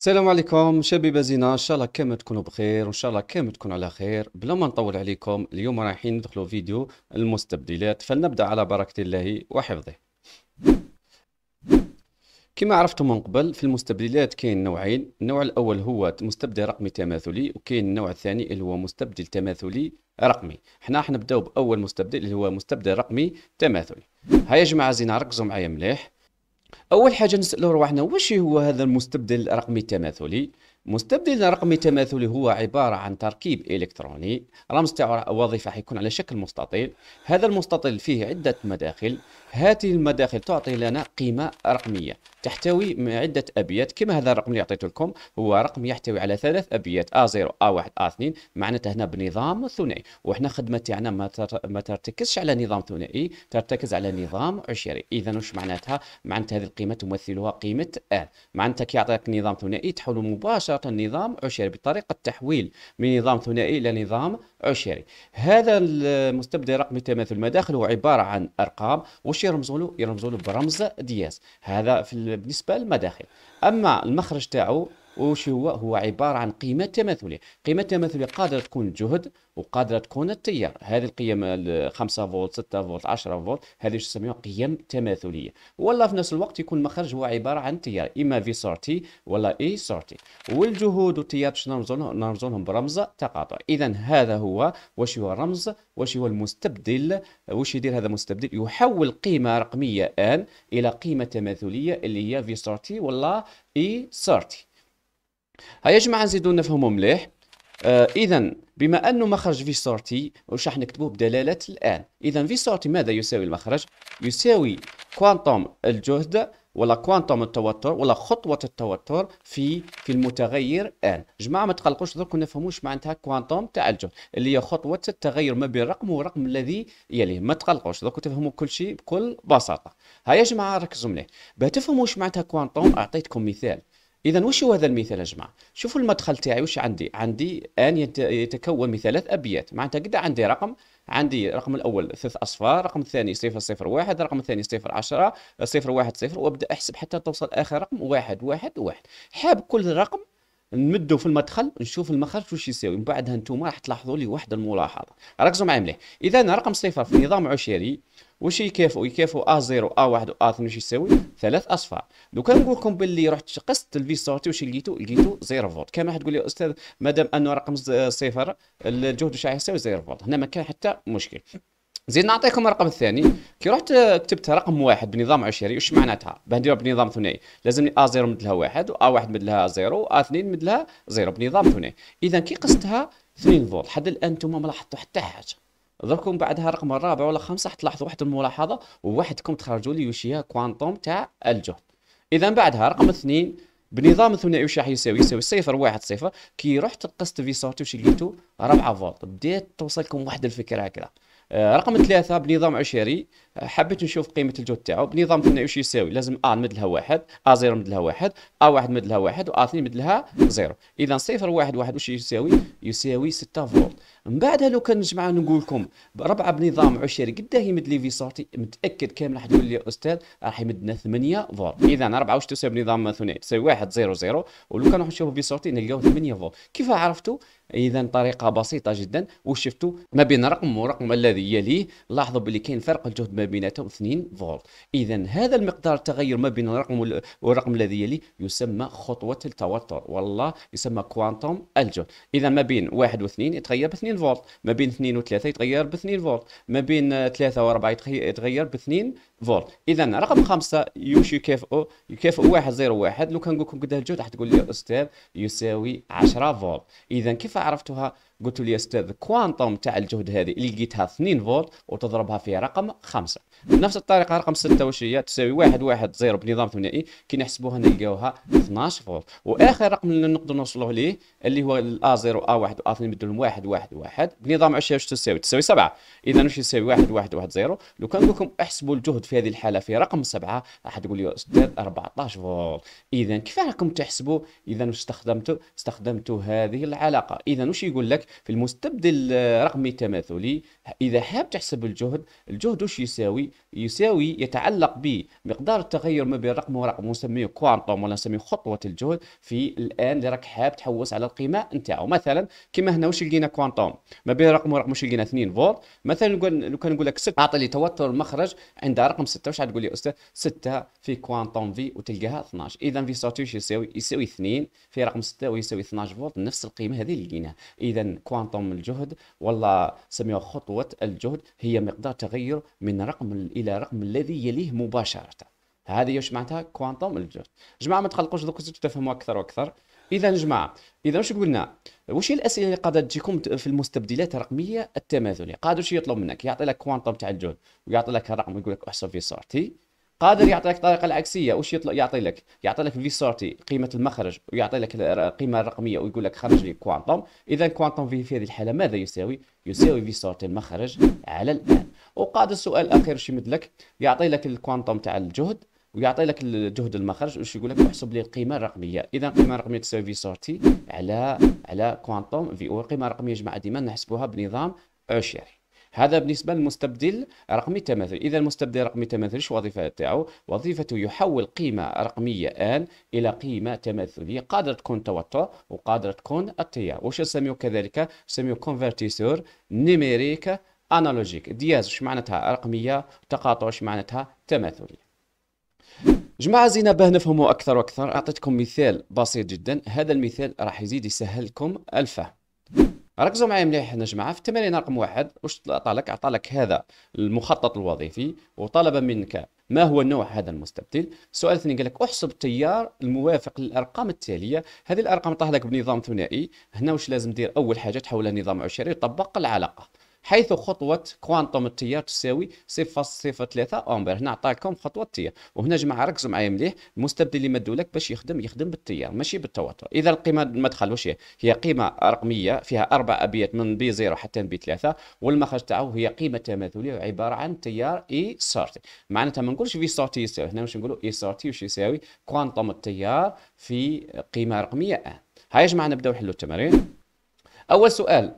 السلام عليكم شبيبه زينه ان شاء الله كامل تكونوا بخير وان شاء الله كامل تكونوا على خير بلا ما نطول عليكم اليوم رايحين ندخلوا فيديو المستبدلات فلنبدا على بركه الله وحفظه كما عرفتم من قبل في المستبدلات كاين نوعين النوع الاول هو مستبدل رقمي تماثلي وكاين النوع الثاني اللي هو مستبدل تماثلي رقمي حنا حنبداو باول مستبدل اللي هو مستبدل رقمي تماثلي هيا يا جماعه زين ركزوا معايا مليح اول حاجه نسالوا رواحنا واش هو هذا المستبدل الرقمي التماثلي مستبدل رقمي تماثلي هو عباره عن تركيب الكتروني رمز تاعو وظيفه حيكون على شكل مستطيل هذا المستطيل فيه عده مداخل هذه المداخل تعطي لنا قيمة رقمية تحتوي عدة أبيات كما هذا الرقم اللي أعطيته لكم هو رقم يحتوي على ثلاث أبيات A0 A1 A2 معناتها هنا بنظام ثنائي وإحنا خدمة تاعنا ما, تر... ما ترتكزش على نظام ثنائي ترتكز على نظام عشري إذا وش معناتها معناتها هذه القيمة تمثلها قيمة R معناتها كي يعطيك نظام ثنائي تحول مباشرة نظام عشري بطريقة تحويل من نظام ثنائي إلى نظام عشري هذا المستبدل رقمي تماثل المداخل هو عباره عن ارقام واش يرمزوا له يرمزوا له برمز دياس هذا في بالنسبه للمداخل اما المخرج تاعو وش هو هو عبارة عن قيمة تماثلية قيمة تماثلية قادرة تكون الجهد وقادرة تكون التيار هذه القيم 5 فولت 6 فولت 10 فولت هذه يسميها قيم تماثلية ولا في نفس الوقت يكون المخرج هو عبارة عن تيار إما في سورتي ولا إي سورتي والجهود والتيار باش نرمزونهم برمز تقاطع إذا هذا هو واش هو الرمز واش هو المستبدل واش يدير هذا المستبدل يحول قيمة رقمية آن إلى قيمة تماثلية اللي هي في سورتي ولا إي سورتي هيا جماعه نزيدو نفهمو مليح آه اذا بما انه مخرج في سورتي وش راح نكتبوه بدلاله الان اذا في سورتي ماذا يساوي المخرج يساوي كوانتوم الجهد ولا كوانتوم التوتر ولا خطوه التوتر في في المتغير ان جماعه ما تقلقوش درك ما نفهموش معناتها كوانتوم تاع الجهد اللي هي خطوه التغير ما بين رقم والرقم الذي يليه ما تقلقوش درك تفهموا كل شيء بكل بساطه هيا جماعه ركزوا مليح باه تفهموا واش معناتها كوانتوم اعطيتكم مثال اذا وش هو هذا المثال يا جماعه شوفوا المدخل تاعي وش عندي عندي ان يتكون من ثلاث ابيات معناتها قد عندي رقم عندي الرقم الاول ثلاث اصفار الرقم الثاني صفر صفر واحد، الرقم الثاني صفر صفر عشرة، واحد صفر، وابدا احسب حتى توصل اخر رقم واحد واحد واحد حاب كل رقم نمده في المدخل نشوف المخرج وش يساوي من بعدها انتم راح تلاحظوا لي واحد الملاحظه ركزوا معايا مليح اذا رقم صفر في نظام عشري واش يكافئوا ا 0 ا 1 ا A2 واش يساوي ثلاث اصفار دوكا نقول لكم باللي رحت قست الفيستورتي واش لقيتو لقيتو 0 فولت كما حتقول لي استاذ مادام انه رقم صفر الجهد الشعاعي يساوي 0 فولت هنا ما كان حتى مشكل زيد نعطيكم الرقم الثاني كي رحت كتبت رقم واحد بنظام عشري واش معناتها بنديرها بنظام ثنائي لازمني ا 0 مدلها واحد و A1 مدلها زيرو A2 مدلها 0 بنظام ثنائي اذا كي قستها 2 فولت حد الان انتم ما لاحظتوا حتى حاجه دركم بعدها رقم الرابع ولا خمسه حتلاحظوا واحد الملاحظه وواحدكم تخرجوا لي وش هي كوانتوم تاع الجهد اذا بعدها رقم اثنين بنظام الثنائي وش راح يساوي يساوي صفر واحد صفر كي رحت قست في سورتي وش لقيتو ربعة فولت بديت توصلكم واحد الفكره هكذا آه، رقم ثلاثة بنظام عشري حبيت نشوف قيمه الجهد تاعو بنظام ثنائي واش يساوي لازم ا نمد لها واحد ا زيرو نمد لها واحد ا واحد نمد لها واحد و ا اثنين نمد لها زيرو اذا صفر واحد واحد واش يساوي يساوي 6 فولت من بعدها لو كان نجمع نقول لكم ربعه بنظام عشري قداه يمد لي فيسورتي متاكد كامل راح تقول لي استاذ راح يمد لنا 8 فولت اذا ربعه واش تساوي بنظام ثنائي تساوي 1 0 0 ولو كان نشوفوا فيسورتي نلقاو 8 فولت كيف عرفتوا اذا طريقه بسيطه جدا وشفتوا ما بين رقم ورقم الذي يليه لاحظوا بلي كاين فرق الجهد ما بيناتهم 2 فولت اذا هذا المقدار التغير ما بين الرقم والرقم الذي يلي يسمى خطوه التوتر والله يسمى كوانتوم الجول اذا ما بين 1 و2 يتغير ب 2 فولت ما بين 2 و3 يتغير ب 2 فولت ما بين 3 و4 يتغير ب 2 فولت اذا رقم 5 يوش يكافئوا يكافئوا 101 لو كان نقول لكم قد الجهد راح تقول لي استاذ يساوي 10 فولت اذا كيف عرفتها قلت له يا استاذ كوانتوم تاع الجهد هذه اللي لقيتها 2 فولت وتضربها في رقم 5 بنفس الطريقه رقم 6 واش هي تساوي 1 1 0 بنظام ثنائي كي نحسبوها نلقاوها 12 فولت واخر رقم اللي نقدر نوصلوه ليه اللي هو الا 0 ا 1 ا 2 بدلهم 1 1 1 بنظام عشيه واش تساوي تساوي 7 اذا واش يساوي 1 1 1 0 لو كان نقول لكم احسبوا الجهد في هذه الحاله في رقم 7 راح تقول لي يا استاذ 14 فولت اذا كيف راكم تحسبوا اذا واش استخدمتوا استخدمتوا هذه العلاقه اذا واش يقول لك في المستبدل الرقمي آه، التماثلي اذا حاب تحسب الجهد الجهد واش يساوي يساوي يتعلق بمقدار التغير ما بين رقم ورقم ونسميه كوانتوم ولا نسميه خطوه الجهد في الان اللي راك حاب تحوس على القيمه نتاعو مثلا كما هنا واش لقينا كوانتوم ما بين رقم ورقم واش لقينا 2 فولت مثلا لو كان نقول لك 6 اعطي لي توتر المخرج عند رقم 6 واش تقول لي استاذ 6 في كوانتوم في وتلقاها 12 اذا في ساتوش يساوي يساوي 2 في رقم 6 ويساوي 12 فولت نفس القيمه هذه اللي لقيناها اذا كوانتوم الجهد والله سميها خطوه الجهد هي مقدار تغير من رقم الى الى الرقم الذي يليه مباشره هذه واش معناتها كوانتوم الجوج جماعه ما تقلقوش دوك تفهموا اكثر واكثر اذا جماعه اذا واش قلنا واش هي الاسئله اللي قاعده تجيكم في المستبدلات الرقميه التماثليه قادر شي يطلب منك يعطي لك كوانتوم تاع الجهد ويعطي لك الرقم ويقول لك احسب في سورتي قادر يعطي لك الطريقه العكسيه واش يطلع يعطي لك يعطي لك في سورتي قيمه المخرج ويعطي لك القيمه الرقميه ويقول لك خرج لي كوانتوم اذا كوانتوم في هذه الحاله ماذا يساوي يساوي في سورتي المخرج على الان وقاد السؤال الاخير ايش يمد لك؟ يعطي لك الكوانتوم تاع الجهد ويعطي لك الجهد المخرج واش يقول لك احسب لي القيمه الرقميه اذا القيمه الرقميه تساوي في سورتي على على كوانتوم في او القيمه الرقميه يجمع ديما نحسبوها بنظام اوشيري هذا بالنسبه للمستبدل رقمي تماثل اذا المستبدل رقمي تماثل ايش وظيفته تاعو وظيفته يحول قيمه رقميه ان الى قيمه تماثليه قادره تكون توتر وقادره تكون التيار واش نسميه كذلك نسميه كونفرتيسور نيميريك انالوجيك دياز واش معناتها رقميه تقاطع واش معناتها تماثليه جماعة زينا باه نفهموا أكثر وأكثر أعطيتكم مثال بسيط جدا هذا المثال راح يزيد يسهلكم الفهم ركزوا معايا مليح يا جماعه في التمارين رقم واحد واش عطالك عطالك هذا المخطط الوظيفي وطلب منك ما هو نوع هذا المستبدل السؤال الثاني قال لك احسب التيار الموافق للارقام التاليه هذه الارقام طرح لك بنظام ثنائي هنا واش لازم دير اول حاجه تحولها لنظام عشري طبق العلاقه حيث خطوه كوانتوم التيار تساوي 0.03 امبير هنا عطاكم خطوه التيار وهنا جماعه ركزوا معايا مليح المستبدل اللي مدوا لك باش يخدم يخدم بالتيار ماشي بالتوتر اذا القيمه المدخل واش هي هي قيمه رقميه فيها اربع ابيات من بي 0 حتى بي 3 والمخرج تاعو هي قيمه تماثليه عباره عن تيار اي e سورتي معناتها ما نقولش في سورتي يساوي هنا واش نقولوا اي e سورتي واش يساوي كوانتوم التيار في قيمه رقميه ان هاي يا جماعه نبداو نحلوا التمارين اول سؤال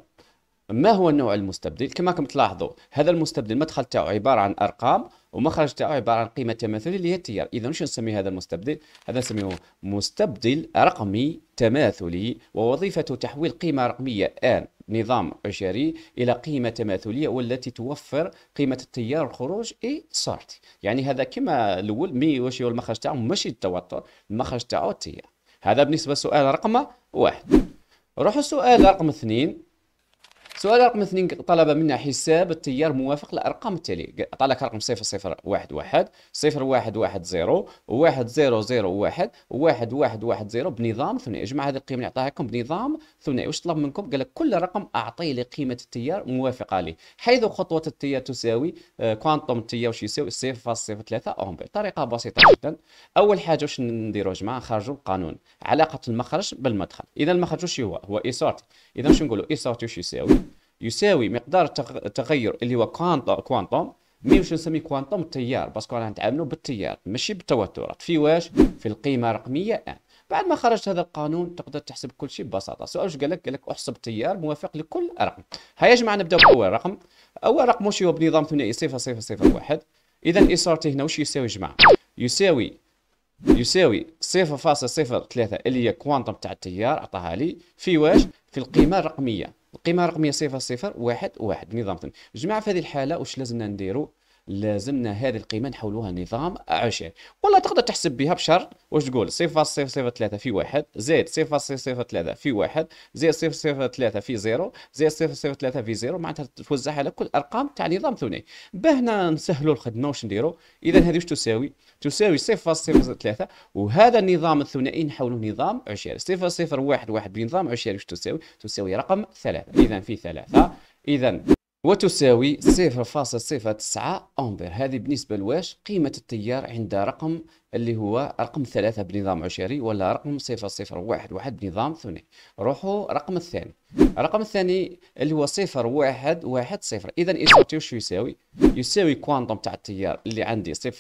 ما هو النوع المستبدل كما كم تلاحظوا هذا المستبدل المدخل تاعو عباره عن ارقام ومخرج تاعو عباره عن قيمه تماثليه اللي هي التيار اذا واش نسمي هذا المستبدل هذا نسميه مستبدل رقمي تماثلي ووظيفته تحويل قيمه رقميه ان نظام عشري الى قيمه تماثليه والتي توفر قيمه التيار الخروج اي صارتي يعني هذا كما الاول مي واش هو المخرج تاعو ماشي التوتر المخرج تاعو التيار هذا بالنسبه لسؤال رقم واحد نروح السؤال رقم اثنين سؤال رقم اثنين طلب منا حساب التيار موافق للارقام التاليه لك رقم 0011 واحد واحد 1110 بنظام ثنائي جمع هذه القيم اللي عطاها لكم بنظام ثنائي واش طلب منكم قال لك كل رقم اعطيه لي قيمه التيار موافقه عليه حيث خطوه التيار تساوي كوانتوم آه، التيار واش يساوي صفر صفر ثلاثة اوم بطريقه بسيطه جدا اول حاجه واش نديروا جماعه نخرجو القانون علاقه المخرج بالمدخل اذا المخرج واش هو هو اي سورتي اذا واش نقولوا اي سورتي واش يساوي يساوي مقدار التغير اللي هو كوانتوم مي واش نسميه كوانتوم التيار باسكو راه نتعاملوا بالتيار ماشي بالتوترات في واش في القيمه الرقميه ان بعد ما خرجت هذا القانون تقدر تحسب كل شيء ببساطه سؤال واش قال لك قال لك احسب تيار موافق لكل رقم هيا يا جماعه نبداو باول رقم اول رقم واش هو بنظام ثنائي صفر صفر صفر واحد اذا اسارتي هنا واش يساوي جماعه يساوي يساوي 0.03 اللي هي كوانتم تاع التيار عطاها لي في واش في القيمه الرقميه القيمه الرقميه 0 0 1 1 نظام جماعه في هذه الحاله واش لازمنا نديرو لازمنا هذه القيمه نحولوها لنظام عشري ولا تقدر تحسب بها بشر واش تقول ثلاثة في 1 زائد ثلاثة في 1 زائد ثلاثة في 0 زائد ثلاثة في 0 معناتها توزع على كل الارقام تاع نظام ثنائي بهنا نسهلوا الخدمه واش نديروا اذا هذه واش تساوي تساوي ثلاثة وهذا النظام الثنائي نحوله نظام عشري واحد بنظام عشري واش تساوي تساوي رقم 3 اذا في 3 اذا وتساوي 0.09 أمبير هذه بالنسبة لواش قيمة التيار عند رقم اللي هو رقم ثلاثة بنظام عشري ولا رقم 0011 بنظام ثنائي روحوا رقم الثاني الرقم الثاني اللي هو 0110 إذا إيش شو يساوي يساوي كوانتم تاع التيار اللي عندي 0.03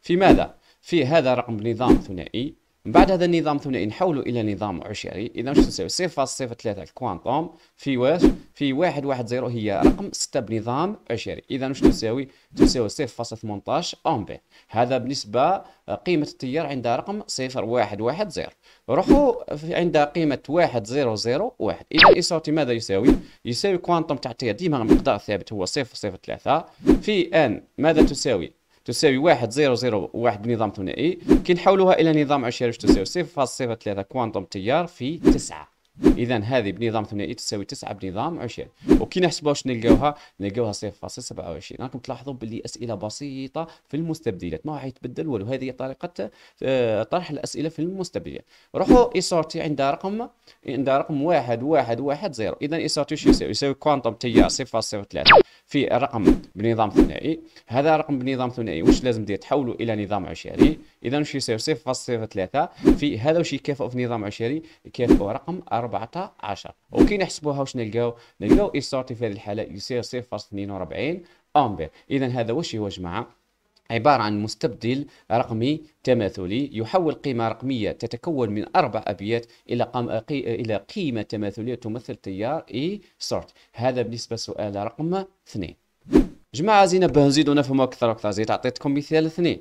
في ماذا في هذا رقم بنظام ثنائي من بعد هذا النظام الثنائي نحولوا الى نظام عشري اذا شو نساوي صفر صفر ثلاثة الكوانتوم في واش في واحد واحد زيرو هي رقم ستة بنظام عشري اذا واش تساوي تساوي صفر فاصل ثمنتاش امبير هذا بالنسبه قيمه التيار عند رقم صفر واحد واحد زيرو روحوا عند قيمه واحد زيرو زيرو واحد اذا الاصوتي ماذا يساوي يساوي كوانتوم تاع التيار ديما مقدار ثابت هو صفر صفر ثلاثة في ان ماذا تساوي تساوي واحد زيرو زيرو واحد بنظام ثنائي كي نحولوها الى نظام عشري تساوي صفر فاصل صفر ثلاثة كوانتم تيار في تسعة اذا هذه بنظام 8 تساوي 9 بنظام 20 وكي نحسبوها واش نلقاوها نلقاوها 0.27 راكم تلاحظوا باللي اسئله بسيطه في المستبدلات ما راح يتبدل والو هذه طريقه آه، طرح الاسئله في المستبدلات روحوا ايسورتي عند رقم عند رقم 1 1 1 0 اذا ايسورتي واش يساوي يساوي كوانتم تيار 0.03 في رقم بنظام ثنائي هذا رقم بنظام ثنائي واش لازم دير تحولوا الى نظام عشري اذا واش يصير 0.03 في هذا واش يكافئ في نظام عشري يكافئ رقم 14 وكي نحسبوها واش نلقاو نلقاو اي سورتي في هذه الحاله يصير 0.42 امبير اذا هذا واش هو جماعه عبارة عن مستبدل رقمي تماثلي يحول قيمة رقمية تتكون من أربع أبيات إلى قم... قي... إلى قيمة تماثلية تمثل تيار إي سورت هذا بالنسبة لسؤال رقم اثنين جماعة زينب نبه نزيدو نفهمو أكثر وأكثر زيد عطيتكم مثال اثنين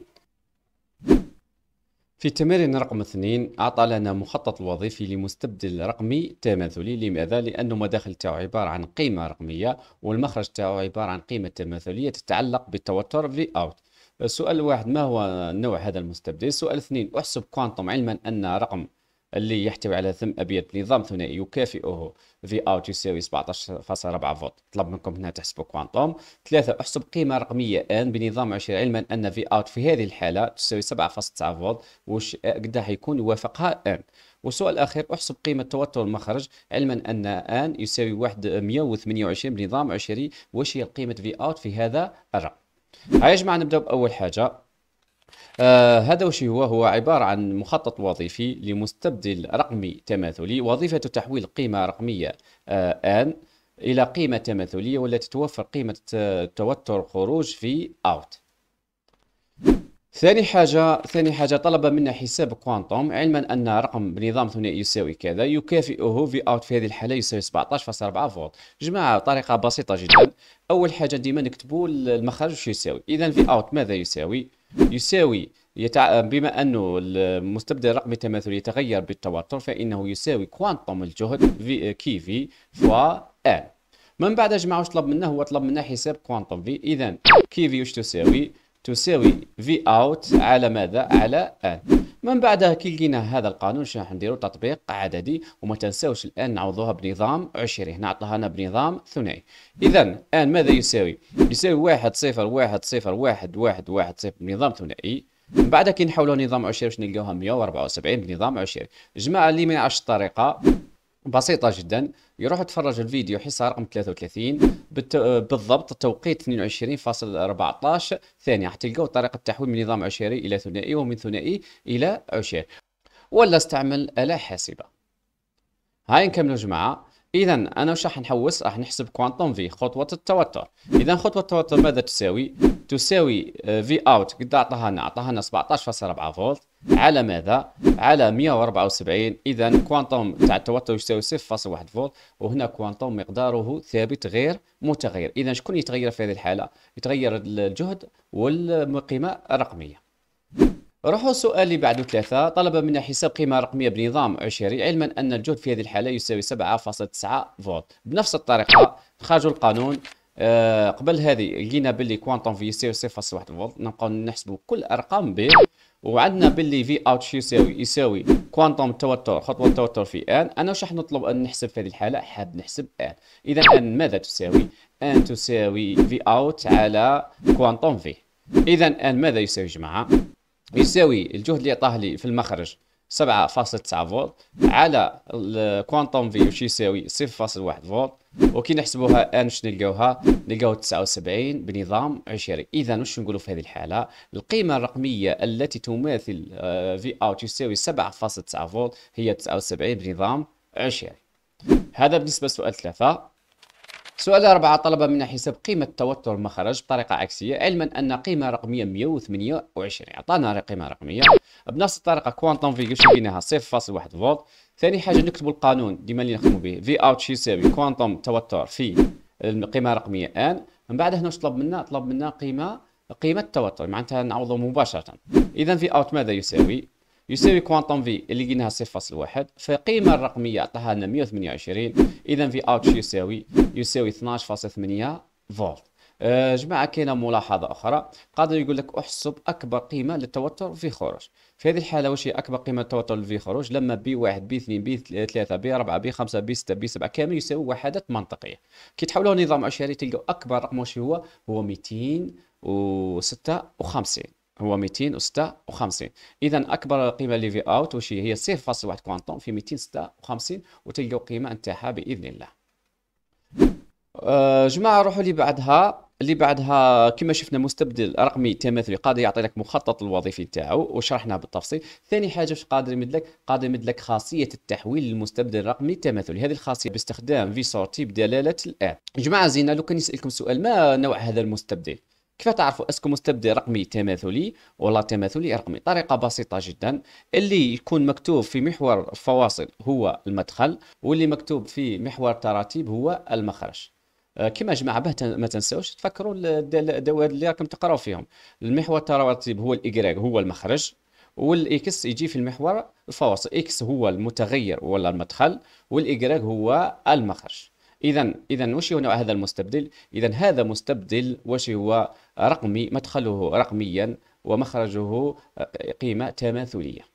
في التمرين رقم اثنين أعطى لنا مخطط الوظيفي لمستبدل رقمي تماثلي لماذا؟ لأن مداخل تاعو عبارة عن قيمة رقمية والمخرج تاعو عبارة عن قيمة تماثلية تتعلق بالتوتر في أوت السؤال الواحد ما هو نوع هذا المستبدل؟ السؤال اثنين احسب كوانتم علما أن رقم اللي يحتوي على ثم ابيض بنظام ثنائي يكافئه في اوت يساوي 17.4 فولت طلب منكم هنا تحسبوا كوانتوم ثلاثة احسب قيمة رقمية ان بنظام عشري علما ان في اوت في هذه الحالة تساوي 7.9 فولت وش قد حيكون يوافقها ان والسؤال الاخير احسب قيمه توتر المخرج علما ان ان يساوي واحد 128 بنظام عشري واش هي قيمه في اوت في هذا الرقم هيا يا جماعه نبداو باول حاجه آه هذا وش هو هو عبارة عن مخطط وظيفي لمستبدل رقمي تماثلي وظيفة تحويل قيمة رقمية آه آن إلى قيمة تماثلية والتي توفر قيمة توتر خروج في أوت ثاني حاجة ثاني حاجة طلب منا حساب كوانتوم علما أن رقم بنظام ثنائي يساوي كذا يكافئه في أوت في هذه الحالة يساوي 17.4 فولت جماعة طريقة بسيطة جدا أول حاجة ديما نكتبوا المخرج وش يساوي إذا في أوت ماذا يساوي يساوي يتع... بما أنه المستبدل الرقمي التماثلي يتغير بالتوتر فإنه يساوي كوانتم الجهد في... كي في فوا ان من بعد اجمع واش طلب منا هو طلب منا حساب كوانتم في إذا كي في واش تساوي تساوي في اوت على ماذا على ان من بعدها كي لقينا هذا القانون شنو راح نديرو تطبيق عددي وما تنساوش الان نعوضوها بنظام عشري هنا عطاها لنا بنظام ثنائي اذا الان ماذا يساوي يساوي واحد صفر واحد صفر واحد واحد واحد صفر بنظام ثنائي من بعد كي نحولو نظام عشري باش نلقاوها 174 بنظام عشري جماعه اللي ما يعرفش الطريقه بسيطة جدا يروح يتفرج الفيديو حصة رقم 33 بالت... بالضبط توقيت 22.14 ثانية راح تلقاو طريقة تحويل من نظام عشيري إلى ثنائي ومن ثنائي إلى عشيري ولا استعمل آلة حاسبة هاي نكملوا جماعة إذا أنا واش راح نحوس راح نحسب كوانتوم في خطوة التوتر إذا خطوة التوتر ماذا تساوي؟ تساوي في آه، اوت قد أعطاها لنا أعطاها لنا 17.4 فولت على ماذا؟ على 174 إذا كوانتوم تاع التوتر يساوي 0.1 فولت وهنا كوانتوم مقداره ثابت غير متغير إذا شكون يتغير في هذه الحالة؟ يتغير الجهد والقيمة الرقمية روحوا السؤال اللي بعده ثلاثة طلب منا حساب قيمة رقمية بنظام عشري علما أن الجهد في هذه الحالة يساوي 7.9 فولت بنفس الطريقة خرجوا القانون آه قبل هذه لقينا باللي كوانتوم في يساوي 0.1 فولت نبقاو نحسبوا كل أرقام ب وعندنا باللي في اوت شو يساوي يساوي كوانتم التوتر خطوه التوتر في ان انا واش راح نطلب ان نحسب في هذه الحاله حاب نحسب ان اذا ان ماذا تساوي ان تساوي في اوت على كوانتم في اذا ان ماذا يساوي جماعه يساوي الجهد اللي عطاه لي في المخرج 7.9 فولت على الكوانتم في وش يساوي 0.1 فولت وكي نحسبوها ان آه، واش نلقاوها نلقاو 79 بنظام عشري اذا واش نقولوا في هذه الحاله القيمه الرقميه التي تماثل آه، في او تساوي 7.9 فولت هي 79 بنظام عشري هذا بالنسبه لسؤال ثلاثة سؤال أربعة طلب منا حساب قيمة توتر المخرج بطريقة عكسية علما أن قيمة رقمية 128 أعطانا قيمة رقمية بنفس الطريقة كوانتم فيجو شكيناها 0.1 فولت ثاني حاجه نكتبوا القانون ديما اللي نخدموا به في اوت يساوي كوانتم توتر في القيمه الرقميه ان من بعد هنا طلب منا طلب منا قيمه قيمه التوتر معناتها نعوضه مباشره اذا في اوت ماذا يساوي يساوي كوانتم في اللي لقيناها 0.1 فالقيمه الرقميه عطاها لنا 128 اذا في اوت يساوي يساوي 12.8 فولت آه، جماعة كاينة ملاحظة أخرى قادر يقول لك أحسب أكبر قيمة للتوتر في خروج في هذه الحالة واش هي أكبر قيمة للتوتر في خروج لما بي واحد بي اثنين بي ثلاثة بي أربعة بي خمسة بي ستة بي سبعة كامل يساوي وحدات منطقية كي تحولوها نظام عشري تلقوا أكبر رقم واش هو هو 256 هو 256 اذا اكبر قيمه لي في اوت واش هي 0.1 كوانتون في 256 وتلقوا قيمه نتاعها باذن الله آه، جماعه روحوا لي بعدها اللي بعدها كما شفنا مستبدل رقمي تماثلي قادر يعطي لك مخطط الوظيفي تاعو وشرحناه بالتفصيل ثاني حاجه واش قادر يمد لك قادر يمد لك خاصيه التحويل للمستبدل الرقمي التماثلي هذه الخاصيه باستخدام في سورتي بدلاله الان جماعه زينه لو كان يسالكم سؤال ما نوع هذا المستبدل كيف تعرفوا اسكو مستبدل رقمي تماثلي ولا تماثلي رقمي طريقه بسيطه جدا اللي يكون مكتوب في محور الفواصل هو المدخل واللي مكتوب في محور تراتيب هو المخرج آه، كما جماعه به ما تنساوش تفكروا الدوائر اللي راكم تقراو فيهم المحور التراتيب هو الايكغيك هو المخرج والاكس يجي في المحور الفواصل اكس هو المتغير ولا المدخل والايكغيك هو المخرج اذا اذا واش هو نوع هذا المستبدل اذا هذا مستبدل واش هو رقمي مدخله رقميا ومخرجه آه، قيمه تماثليه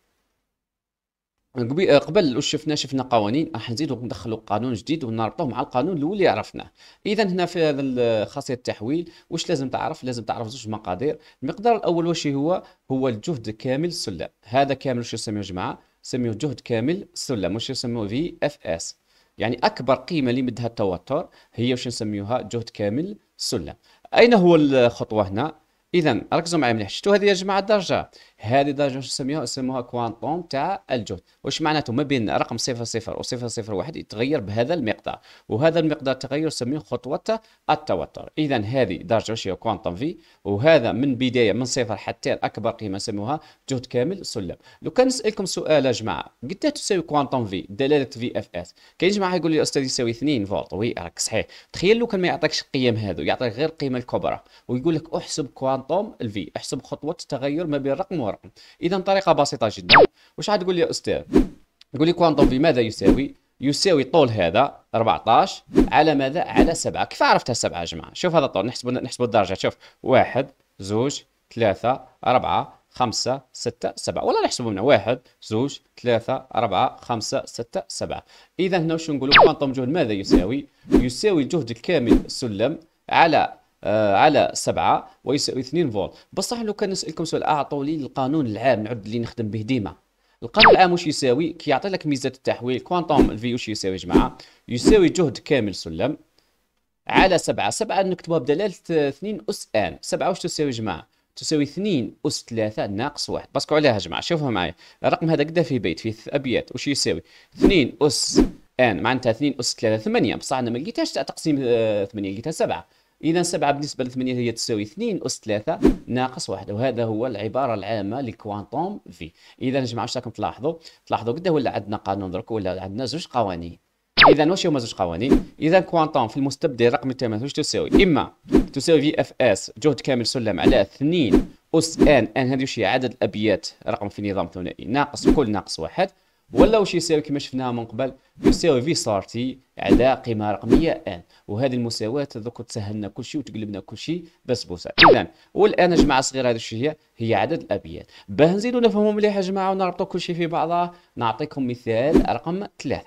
آه، قبل واش شفنا شفنا قوانين راح نزيدو ندخلو قانون جديد ونربطوه مع القانون الاول اللي عرفناه اذا هنا في هذا خاصيه التحويل واش لازم تعرف لازم تعرف زوج مقادير المقدار الاول واش هو هو الجهد كامل السلم هذا كامل واش يسميه يا جماعه سميوه جهد كامل السلم واش يسموه في اف اس يعني اكبر قيمه اللي مدها التوتر هي واش نسميوها جهد كامل السلم اين هو الخطوه هنا اذا ركزوا معايا مليح شفتوا هذه يا جماعه الدرجه هذه درجه شو نسميها نسموها كوانتوم تاع الجهد واش معناته ما بين رقم 00 و 001 يتغير بهذا المقدار وهذا المقدار التغير نسميه خطوه التوتر اذا هذه درجه واش هي كوانتوم في وهذا من بدايه من صفر حتى اكبر قيمه نسموها جهد كامل سلم لو كان نسالكم سؤال يا جماعه قد تساوي كوانتوم في دلاله في اف اس كاين جماعه يقول لي استاذ يساوي 2 فولت وي راك صحيح تخيل لو كان ما يعطيكش القيم هذو يعطيك غير القيمه الكبرى ويقول لك احسب كوانتوم الفي احسب خطوه التغير ما بين رقم الامر اذا طريقه بسيطه جدا واش عاد تقول لي استاذ تقول لي كوانتوم في ماذا يساوي يساوي الطول هذا 14 على ماذا على 7 كيف عرفت السبعه يا جماعه شوف هذا الطول نحسبوا نحسبوا الدرجه شوف واحد زوج ثلاثة أربعة خمسة ستة سبعة ولا نحسبوا منها واحد زوج ثلاثة أربعة خمسة ستة سبعة إذا هنا واش نقولوا كوانتوم جهد ماذا يساوي؟ يساوي الجهد الكامل السلم على آه، على 7 ويساوي 2 فولت بصح لو كان نسالكم سؤال اعطوا لي القانون العام نعد اللي نخدم به ديما القانون العام واش يساوي كيعطي لك ميزه التحويل كوانتوم الفي واش يساوي يا جماعه يساوي جهد كامل سلم على 7 7 نكتبوها بدلاله 2 اس ان 7 واش تساوي يا جماعه تساوي 2 اس 3 ناقص 1 باسكو عليها يا جماعه شوفوها معايا الرقم هذا قدا في بيت في ابيات واش يساوي 2 اس ان معناتها 2 اس 3 8 بصح انا ما لقيتهاش تقسيم 8 آه، لقيتها 7 إذا 7 بالنسبة ل 8 هي تساوي 2 أس 3 ناقص 1 وهذا هو العبارة العامة لكوانتوم في إذا جماعة واش راكم تلاحظوا تلاحظوا قد ولا عندنا قانون درك ولا عندنا زوج قوانين إذا واش هما زوج قوانين إذا كوانتوم في المستبدل رقم التماثل واش تساوي إما تساوي في اف اس جهد كامل سلم على 2 أس ان ان هذه واش هي عدد الأبيات رقم في نظام ثنائي ناقص كل ناقص واحد ولا واش يساوي كما شفناها من قبل يساوي في سارتي على قيمه رقميه ان وهذه المساواه دوك تسهلنا كل شيء وتقلبنا كل شيء بسبوسه اذا والان يا جماعه صغيره هذه هي هي عدد الابيات باه نزيدوا نفهموا مليح يا جماعه ونربطوا كل شيء في بعضه نعطيكم مثال رقم ثلاثه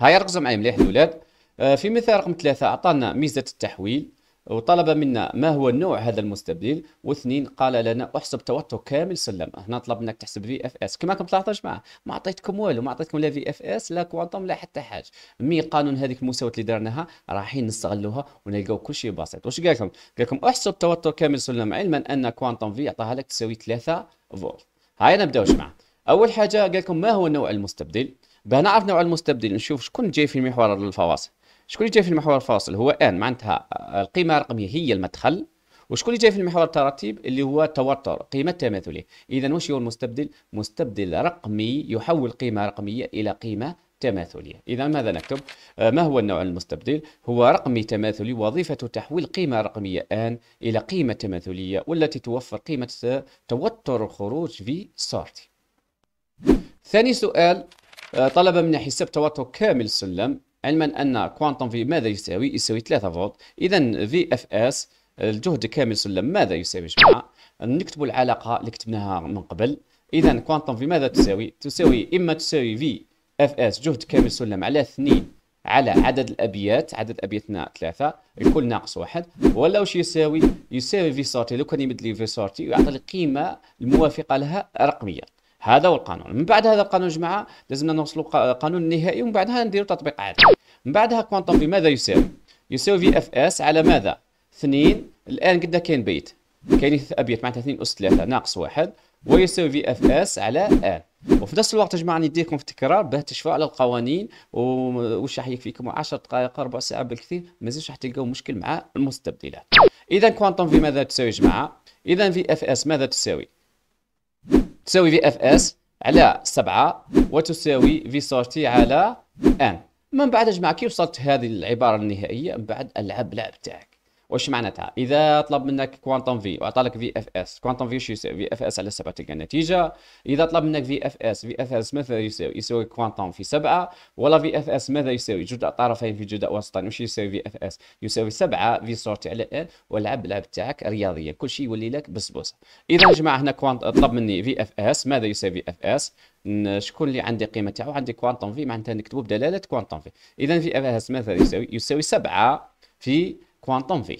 هيا ركزوا معايا مليح الاولاد آه، في مثال رقم ثلاثه اعطانا ميزه التحويل وطلب منا ما هو نوع هذا المستبدل واثنين قال لنا احسب توتر كامل سلم هنا طلب منك تحسب في اف اس كما راكم يا جماعه ما عطيتكم والو ما عطيتكم لا في اف اس لا كوانتم لا حتى حاجه مي قانون هذيك المساواه اللي درناها رايحين نستغلوها ونلقاو كل شيء بسيط واش قال لكم قال لكم احسب توتر كامل سلم علما ان كوانتم في عطاها لك تساوي 3 فولت هاي نبداو جماعه اول حاجه قال لكم ما هو نوع المستبدل باه نعرف نوع المستبدل نشوف شكون جاي في المحور الفواصل شكون اللي جاي في المحور الفاصل هو ان معناتها القيمه الرقميه هي المدخل وشكون اللي جاي في المحور الترتيب اللي هو توتر قيمه تماثليه اذا واش هو المستبدل مستبدل رقمي يحول قيمه رقميه الى قيمه تماثلية إذا ماذا نكتب؟ آه، ما هو النوع المستبدل؟ هو رقمي تماثلي وظيفة تحويل قيمة رقمية آن إلى قيمة تماثلية والتي توفر قيمة توتر الخروج في صارتي ثاني سؤال آه، طلب منا حساب توتر كامل السلم علما ان كوانتم في ماذا يساوي؟ يساوي 3 فولت اذا في اف اس الجهد كامل سلم ماذا يساوي جماعه؟ نكتب العلاقه اللي كتبناها من قبل اذا كوانتم في ماذا تساوي؟ تساوي اما تساوي في اف اس جهد كامل سلم على 2 على عدد الابيات عدد ابياتنا ثلاثه الكل ناقص واحد ولا واش يساوي يساوي في سورتي لو كان يمد لي في سورتي ويعطي القيمه الموافقه لها رقميا هذا هو القانون من بعد هذا القانون جماعه لازمنا نوصلوا قانون نهائي ومن بعدها نديروا تطبيق عادي من بعدها كوانتم في ماذا يساوي يساوي في اف اس على ماذا 2 الان قدنا كاين بيت كاين ثلاث ابيات معناتها 2 اس 3 ناقص 1 ويساوي في اف اس على ان وفي نفس الوقت يا جماعه نديكم في التكرار باه تشفوا على القوانين وش راح يكفيكم 10 دقائق ربع ساعه بالكثير مازالش راح تلقاو مشكل مع المستبدلات اذا كوانتم في ماذا تساوي يا جماعه اذا في اف اس ماذا تساوي تساوي في اف اس على 7 وتساوي في سورتي على ان من بعد اجمع كي وصلت هذه العباره النهائيه من بعد العب لعب تاعك واش معناتها اذا طلب منك كوانتم في واعطى لك في اف اس كوانتم في شو يساوي في اف اس على سبعة تلقى النتيجه اذا طلب منك في اف اس في اف اس ماذا يساوي يساوي كوانتم في سبعة ولا في اف اس ماذا يساوي جزء طرفين في جزء وسطين واش يساوي في اف اس يساوي سبعة في صورتي على ال والعب العب تاعك رياضيه كل شيء يولي لك بسبوسه اذا جماعه هنا كوانت طلب مني في اف اس ماذا يساوي في اف اس شكون اللي عندي قيمه تاعو عندي كوانتم في معناتها نكتبو بدلاله كوانتم في اذا في اف اس ماذا يساوي يساوي سبعة في كوانتوم في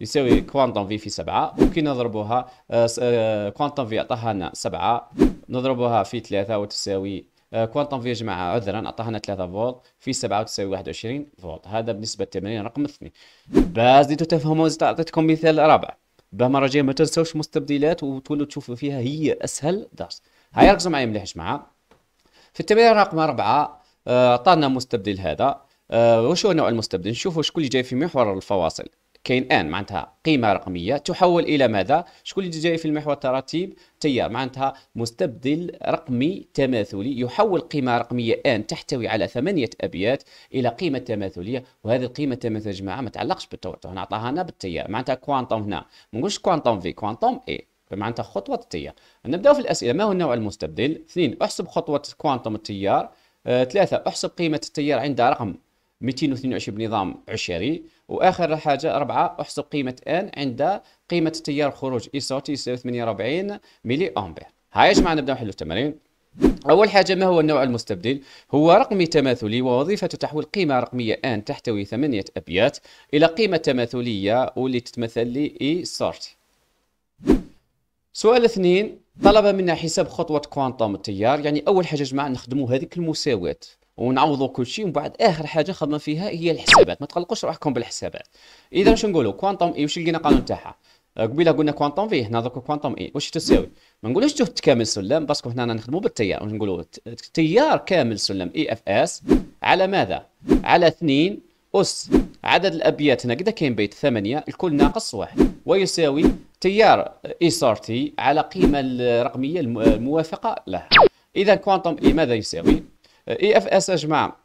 يساوي كوانتوم في في 7 وكي نضربوها كوانتوم في عطاها لنا 7 نضربوها في 3 وتساوي كوانتوم آه، في يا جماعه عذرا عطاها لنا 3 فولت في 7 وتساوي 21 فولت هذا بالنسبه للتمرين رقم 2 باز زدتو تفهموا زيد عطيتكم مثال رابع بالمره الجايه ما تنساوش مستبدلات وتولوا تشوفوا فيها هي اسهل درس هيا ركزوا معايا مليح يا جماعه في التمرين رقم 4 آه، عطانا مستبدل هذا آه وشو نوع المستبدل نشوفوا شكون اللي جاي في محور الفواصل كاين ان معناتها قيمه رقميه تحول الى ماذا شكون اللي جاي في المحور التراتيب تيار معناتها مستبدل رقمي تماثلي يحول قيمه رقميه ان تحتوي على ثمانيه ابيات الى قيمه تماثليه وهذه القيمه التماثليه يا جماعه ما تعلقش بالتوتر هنا عطاها هنا بالتيار معناتها كوانتوم هنا ما نقولش كوانتوم في كوانتوم اي معناتها خطوه التيار نبداو في الاسئله ما هو النوع المستبدل اثنين احسب خطوه كوانتوم التيار آه، ثلاثة احسب قيمة التيار عند رقم 222 بنظام عشري واخر حاجه اربعه احسب قيمه ان عند قيمه تيار خروج ايسو تي 48 ملي امبير هاي يا جماعه نبدا نحلوا التمارين أول حاجة ما هو النوع المستبدل؟ هو رقمي تماثلي ووظيفته تحويل قيمة رقمية ان تحتوي ثمانية أبيات إلى قيمة تماثلية واللي تتمثل لي اي sorted. سؤال اثنين طلب منا حساب خطوة كوانتم التيار يعني أول حاجة جماعة نخدموا هذيك المساواة ونعوضوا كل شيء ومن بعد اخر حاجه خدنا فيها هي الحسابات ما تقلقوش روحكم بالحسابات اذا واش نقولوا كوانتوم اي واش لقينا القانون تاعها آه، قبيله قلنا كوانتوم في هنا دوك كوانتوم اي e. واش تساوي ما نقولوش جهد كامل سلم باسكو هنا نخدموا بالتيار نقولوا تيار كامل سلم اي اف اس على ماذا على 2 اس عدد الابيات هنا قد كاين بيت 8 الكل ناقص واحد ويساوي تيار اي e سار تي على قيمه الرقميه الموافقه لها اذا كوانتوم اي e ماذا يساوي اي اف اس يا جماعه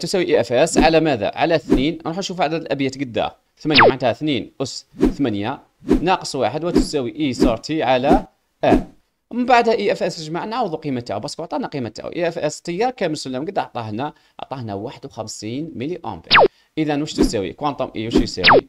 تساوي اي اف اس على ماذا؟ على 2 نروح نشوف عدد الابيات قداه 8 معناتها 2 اس 8 ناقص 1 وتساوي اي سار تي على ان من بعدها اي اف اس يا جماعه نعوضوا قيمه تاعو باسكو عطانا قيمه تاعو اي اف اس تيار كامل سلم قد عطاه لنا عطاه لنا 51 ملي امبير اذا واش تساوي كوانتم اي واش يساوي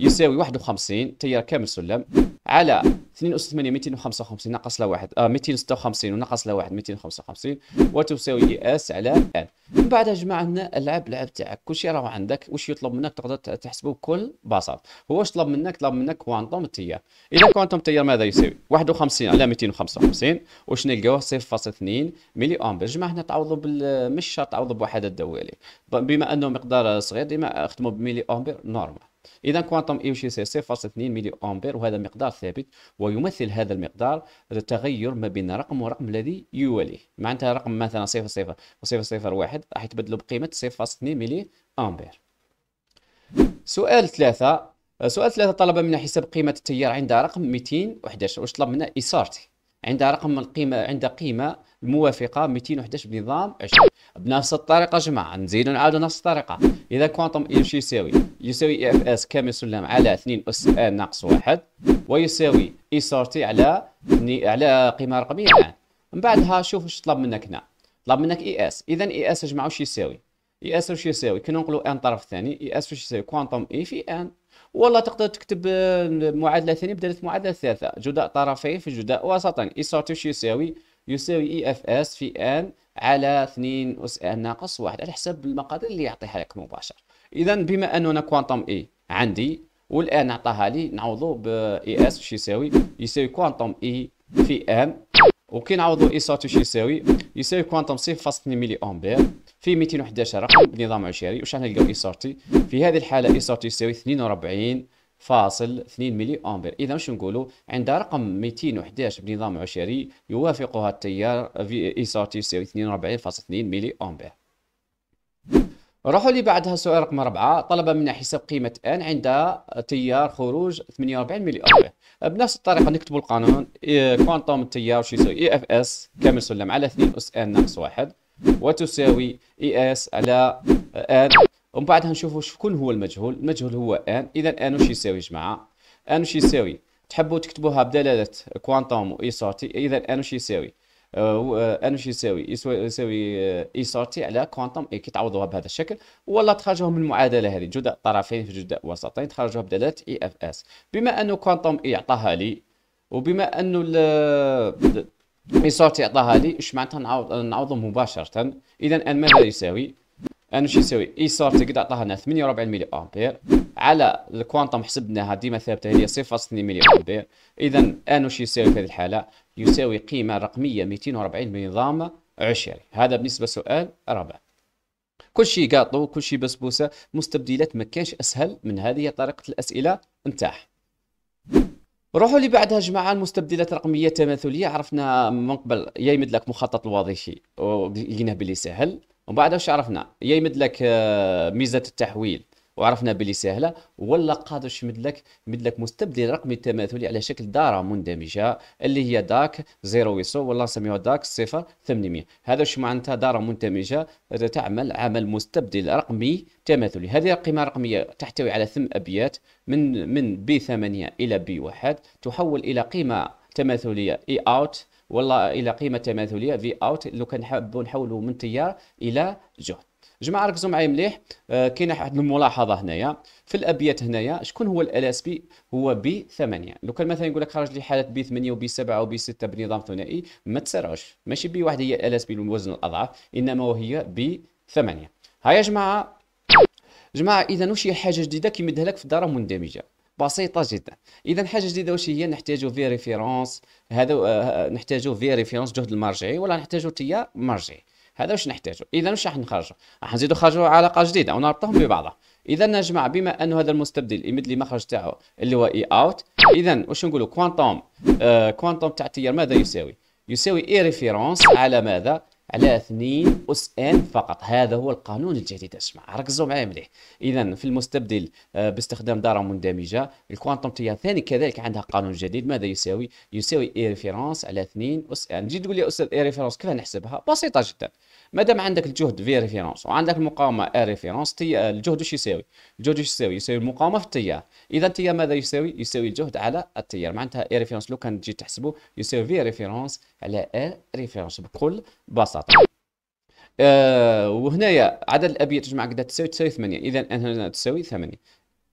يساوي 51 تيار كامل سلم على 82 255 ناقص لواحد آه 256 وناقص واحد 255 وتساوي اس على ان من بعدها لنا اللعب لعب تاعك كل شيء راهو عندك واش يطلب منك تقدر تحسبه بكل بساطه هو واش طلب منك طلب منك كوانتوم التيار اذا كوانتوم التيار ماذا يساوي 51 على 255 واش نلقاوه 0.2 ملي امبير جمع هنا تعوضوا بال مش شرط تعوضوا بوحدات دوالي بما انه مقدار صغير ديما اخدموا بملي امبير نورمال اذا كوانتم اي يشير سي 0.2 ملي امبير وهذا مقدار ثابت ويمثل هذا المقدار التغير ما بين رقم ورقم الذي يواليه معناتها رقم مثلا 0.0 و0.01 راح يتبدلوا بقيمه 0.2 ملي امبير سؤال ثلاثة سؤال ثلاثة طلب منا حساب قيمة التيار عند رقم 211 واش طلب منا إسارتي عندها رقم القيمه عندها قيمه الموافقه 211 بنظام 20 بنفس الطريقه جماعه نزيدو نعاودو نفس الطريقه اذا كوانتم شو يساوي؟ يساوي يساوي اي اف اس كامل سلم على 2 اس ان ناقص 1 ويساوي اي سورتي على على قيمه رقميه الان من بعدها شوف واش طلب منك هنا طلب منك اي اس اذا اي اس يا جماعه واش يساوي اي اس واش يساوي كي ننقلوا ان طرف ثاني اي اس واش يساوي كوانتم اي في ان والله تقدر تكتب آه، معادله ثانيه بدلت معادله ثالثه جداء طرفين في جداء وسطين شو يساوي يساوي اي اف اس في ان على 2 اس ان ناقص 1 على حسب المقادير اللي يعطيها لك مباشر اذا بما ان انا كوانتم اي عندي والان عطاها لي نعوضو ب اي e اس شو يساوي يساوي كوانتم اي e في ان وكي نعوضوا اي سات واش يساوي يساوي كوانتم 0.2 ملي امبير في 211 رقم بنظام عشري واش غنلقاو اي سارتي في هذه الحاله اي سارتي يساوي 42 فاصل 2 ملي امبير اذا واش نقولوا عند رقم 211 بنظام عشري يوافقها التيار في اي سارتي يساوي 42.2 ملي امبير روحوا لي بعدها سؤال رقم 4 طلب منا حساب قيمة ان عند تيار خروج 48 ملي أمبير بنفس الطريقة نكتبوا القانون إيه، كوانتوم التيار شو يساوي اي e اف اس كامل سلم على 2 اس ان ناقص 1 وتساوي اي e اس على ان ومن بعدها نشوفوا شكون هو المجهول المجهول هو ان اذا ان وش يساوي يا جماعة ان وش يساوي تحبوا تكتبوها بدلالة كوانتوم وإيسارتي e إذا ان وش يساوي آه، آه، ان شو يساوي يساوي آه، اي سورتي على كوانتم اي كيتعوضوها بهذا الشكل ولا تخرجوهم من المعادله هذه جداء طرفين في جداء وسطين تخرجوها بدلاله اي اف اس بما انه كوانتم اي عطاها لي وبما انه اي سورتي عطاها لي اش معناتها نعوض نعوضه مباشره اذا ان ماذا يساوي ان شو يساوي اي سورتي قد عطاها لنا 48 ملي امبير على الكوانتم حسبناها ديما ثابته هي 0.2 ملي امبير اذا ان واش يساوي في هذه الحاله يساوي قيمة رقمية 240 بنظام عشري هذا بالنسبة لسؤال رابع كل شيء قاطو كل شيء بسبوسة مستبدلات ما كانش أسهل من هذه طريقة الأسئلة نتاعها روحوا اللي بعدها جماعة المستبدلات الرقمية التماثلية عرفنا من قبل يمد لك مخطط الوظيفي لقيناه بلي سهل ومن بعدها واش عرفنا يمد لك آه، ميزة التحويل وعرفنا بلي سهله ولا قادر يشمد لك مستبدل رقمي تماثلي على شكل داره مندمجه اللي هي داك ويسو ولا نسميوها داك 800 هذا واش معناتها داره مندمجه تعمل عمل مستبدل رقمي تماثلي هذه القيمه الرقميه تحتوي على ثم ابيات من من بي 8 الى بي 1 تحول الى قيمه تماثليه اي e اوت والله الى قيمه تماثليه في اوت لو كان نحبوا نحولوا من تيار الى جهد جماعه ركزوا معايا مليح آه كاينه واحد الملاحظه هنايا في الابيات هنايا شكون هو الالاس بي هو بي 8 لو كان مثلا يقول لك خرج لي حالات بي 8 وبي 7 وبي 6 بنظام ثنائي ما تسرعوش ماشي بي واحد هي الاس بي الوزن الاضعف انما وهي بي 8 ها يا جماعه جماعه اذا واش هي حاجه جديده كيمدها لك في الداره مندمجه بسيطة جدا إذا حاجة جديدة واش هي نحتاجو في ريفيرونس هذا آه، نحتاجو في ريفيرونس جهد المرجعي ولا نحتاجو تيار مرجعي هذا واش نحتاجه اذا واش راح نخرجه راح نزيدو خرجوا علاقه جديده ونربطهم ببعضها اذا نجمع بما انه هذا المستبدل يمد لي مخرج تاعو اللي هو اي اوت اذا واش نقولوا كوانتوم آه كوانتوم تاع التيار ماذا يساوي يساوي اي ريفيرونس على ماذا على 2 أس إن فقط هذا هو القانون الجديد اسمع ركزوا معايا مليح إذا في المستبدل آه، باستخدام دارة مندمجة الكوانتم تيار ثاني كذلك عندها قانون جديد ماذا يساوي؟ يساوي إي ريفيرونس على 2 أس إن جيت تقول لي أستاذ إي ريفيرونس كيف نحسبها؟ بسيطة جدا ما دام عندك الجهد في ريفيرونس وعندك المقاومه ار ريفيرونس تي الجهد واش يساوي الجهد واش يساوي يساوي المقاومه في التيار اذا التيار ماذا يساوي يساوي الجهد على التيار معناتها ار ريفيرونس لو كان تجي تحسبه يساوي في ريفيرونس على ار ريفيرونس بكل بساطه آه وهنايا عدد الابيات تجمع قد تساوي تساوي 8 اذا هنا تساوي 8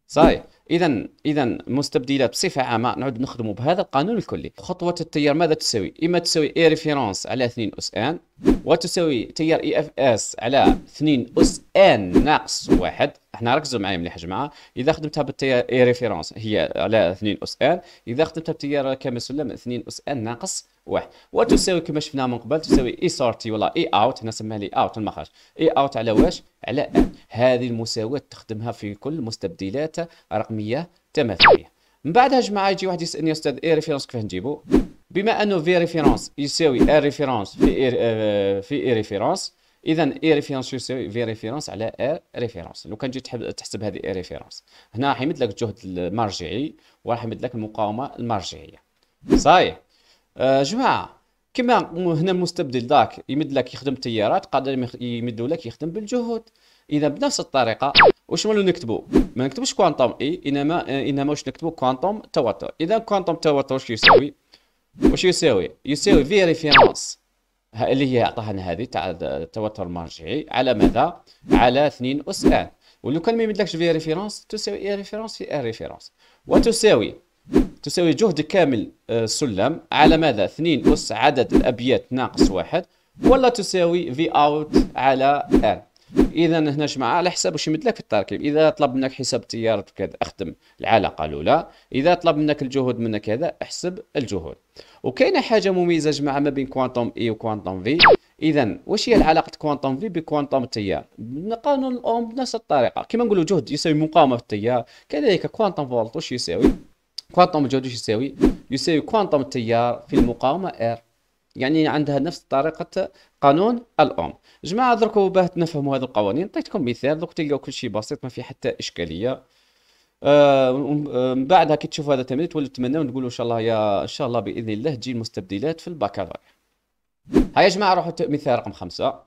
صاي اذا اذا مستبدله بصفه عامه نعود نخدموا بهذا القانون الكلي خطوه التيار ماذا تساوي اما تساوي اي ريفيرونس على 2 اس ان وتساوي تيار اي e اف اس على 2 اس ان ناقص واحد احنا ركزوا معايا مليح جماعه اذا خدمتها بالتيار اي ريفيرونس هي على 2 اس ان اذا خدمتها بالتيار كامل سلم 2 اس ان ناقص واحد وتساوي كما شفنا من قبل تساوي اي سورتي ولا اي اوت هنا سميها لي اوت المخرج اي اوت على واش على ان هذه المساواه تخدمها في كل المستبدلات رقميه تماثليه من بعدها جماعه يجي واحد يسالني استاذ اي ريفيرونس كيف نجيبو بما انه في ريفيرونس آه، يساوي ار ريفيرونس في إير في اي ريفيرونس اذا اي ريفيرونس يساوي في ريفيرونس على ار ريفيرونس لو كان جيت تحسب هذه اي ريفيرونس هنا راح يمد لك الجهد المرجعي وراح يمد لك المقاومه المرجعيه صايح آه، جماعه كما هنا المستبدل ذاك يمد لك يخدم التيارات قادر يمد لك يخدم بالجهود اذا بنفس الطريقه واش نقولوا نكتبوا ما نكتبوش كوانتوم اي e، انما آه، انما واش نكتبوا كوانتوم توتر اذا كوانتوم توتر واش يساوي واش يساوي يساوي في ريفيرونس اللي هي عطاها هذه تاع التوتر المرجعي على ماذا على 2 اس ان ولو كان ما يمدلكش e في ريفيرونس تساوي اي ريفيرونس في اي ريفيرونس وتساوي تساوي جهد كامل السلم آه، على ماذا اثنين أس عدد الأبيات ناقص واحد ولا تساوي في اوت على ان اذا هنا جماعه على حساب واش يمد في التركيب اذا طلب منك حساب التيار كذا اخدم العلاقه الاولى اذا طلب منك الجهود منك كذا احسب الجهود وكاينه حاجه مميزه جماعه ما بين كوانتوم اي وكوانتوم في اذا واش هي العلاقه كوانتوم في بكوانتوم التيار قانون الاوم بنفس الطريقه كما نقولوا جهد يساوي مقاومه في التيار كذلك كوانتوم فولت واش يساوي كوانتم الجهد وش يساوي؟ يساوي كوانتم التيار في المقاومه ار يعني عندها نفس طريقه قانون الاوم جماعه دركو باه تنفهموا هذه القوانين عطيتكم مثال درك تلقاو كل شيء بسيط ما في حتى اشكاليه آه, آه، من بعدها كي تشوفوا هذا التمرين تولوا تتمنوا نقولوا ان شاء الله يا ان شاء الله باذن الله تجي المستبدلات في الباكالوريا هيا يا جماعه روحوا مثال رقم خمسة